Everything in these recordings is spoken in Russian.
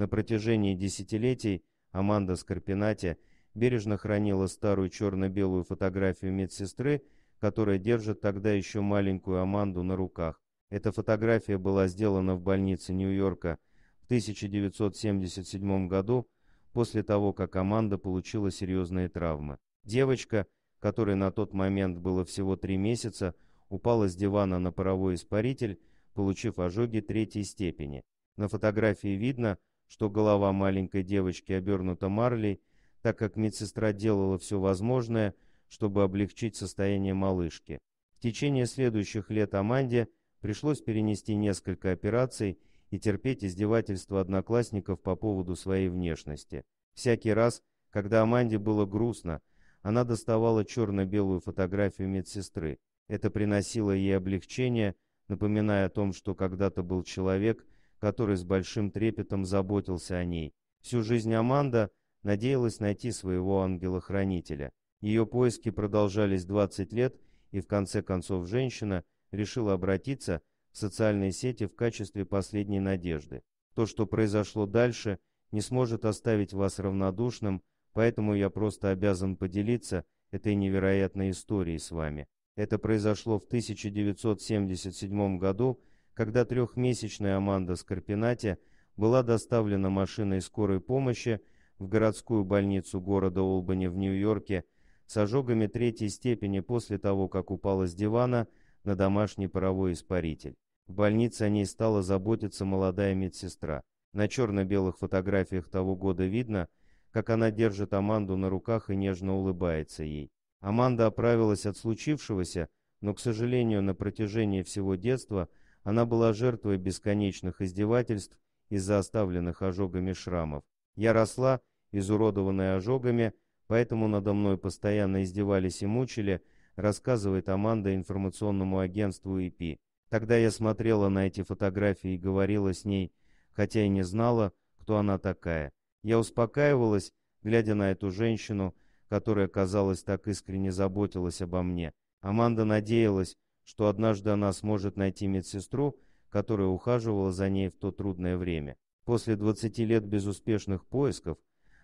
На протяжении десятилетий Аманда Скорпинати бережно хранила старую черно-белую фотографию медсестры, которая держит тогда еще маленькую Аманду на руках. Эта фотография была сделана в больнице Нью-Йорка в 1977 году, после того, как Аманда получила серьезные травмы. Девочка, которой на тот момент было всего три месяца, упала с дивана на паровой испаритель, получив ожоги третьей степени. На фотографии видно, что голова маленькой девочки обернута марлей, так как медсестра делала все возможное, чтобы облегчить состояние малышки. В течение следующих лет Аманде пришлось перенести несколько операций и терпеть издевательства одноклассников по поводу своей внешности. Всякий раз, когда Аманде было грустно, она доставала черно-белую фотографию медсестры. Это приносило ей облегчение, напоминая о том, что когда-то был человек – который с большим трепетом заботился о ней. Всю жизнь Аманда надеялась найти своего ангела-хранителя. Ее поиски продолжались 20 лет, и в конце концов женщина решила обратиться в социальные сети в качестве последней надежды. То, что произошло дальше, не сможет оставить вас равнодушным, поэтому я просто обязан поделиться этой невероятной историей с вами. Это произошло в 1977 году, когда трехмесячная Аманда Скорпинати была доставлена машиной скорой помощи в городскую больницу города Олбани в Нью-Йорке с ожогами третьей степени после того, как упала с дивана на домашний паровой испаритель. В больнице о ней стала заботиться молодая медсестра. На черно-белых фотографиях того года видно, как она держит Аманду на руках и нежно улыбается ей. Аманда оправилась от случившегося, но, к сожалению, на протяжении всего детства – она была жертвой бесконечных издевательств из-за оставленных ожогами шрамов. Я росла, изуродованная ожогами, поэтому надо мной постоянно издевались и мучили, рассказывает Аманда информационному агентству ИП. Тогда я смотрела на эти фотографии и говорила с ней, хотя и не знала, кто она такая. Я успокаивалась, глядя на эту женщину, которая, казалось, так искренне заботилась обо мне. Аманда надеялась, что однажды она сможет найти медсестру, которая ухаживала за ней в то трудное время. После 20 лет безуспешных поисков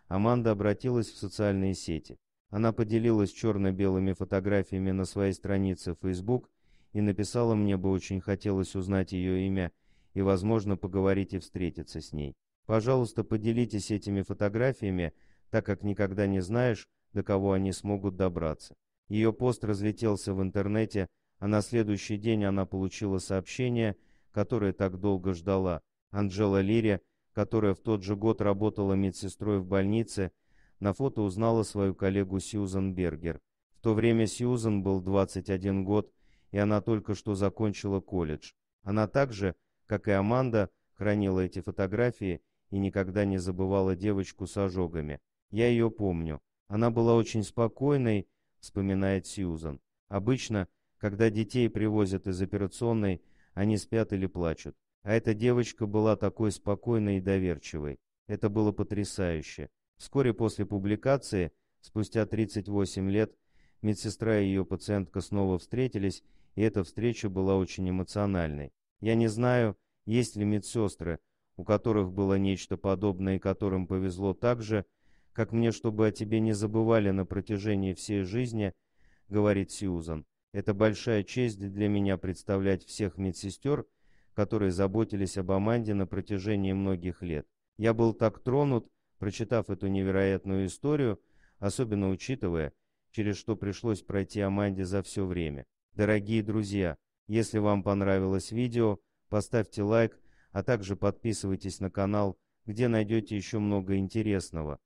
Аманда обратилась в социальные сети. Она поделилась черно-белыми фотографиями на своей странице в Facebook и написала «Мне бы очень хотелось узнать ее имя и, возможно, поговорить и встретиться с ней. Пожалуйста, поделитесь этими фотографиями, так как никогда не знаешь, до кого они смогут добраться». Ее пост разлетелся в интернете, а на следующий день она получила сообщение, которое так долго ждала. Анжела Лири, которая в тот же год работала медсестрой в больнице, на фото узнала свою коллегу Сьюзан Бергер. В то время Сьюзан был 21 год, и она только что закончила колледж. Она также, как и Аманда, хранила эти фотографии и никогда не забывала девочку с ожогами. Я ее помню. Она была очень спокойной, вспоминает Сьюзан. Обычно когда детей привозят из операционной, они спят или плачут. А эта девочка была такой спокойной и доверчивой. Это было потрясающе. Вскоре после публикации, спустя 38 лет, медсестра и ее пациентка снова встретились, и эта встреча была очень эмоциональной. Я не знаю, есть ли медсестры, у которых было нечто подобное и которым повезло так же, как мне, чтобы о тебе не забывали на протяжении всей жизни, говорит Сьюзан. Это большая честь для меня представлять всех медсестер, которые заботились об Аманде на протяжении многих лет. Я был так тронут, прочитав эту невероятную историю, особенно учитывая, через что пришлось пройти Аманде за все время. Дорогие друзья, если вам понравилось видео, поставьте лайк, а также подписывайтесь на канал, где найдете еще много интересного.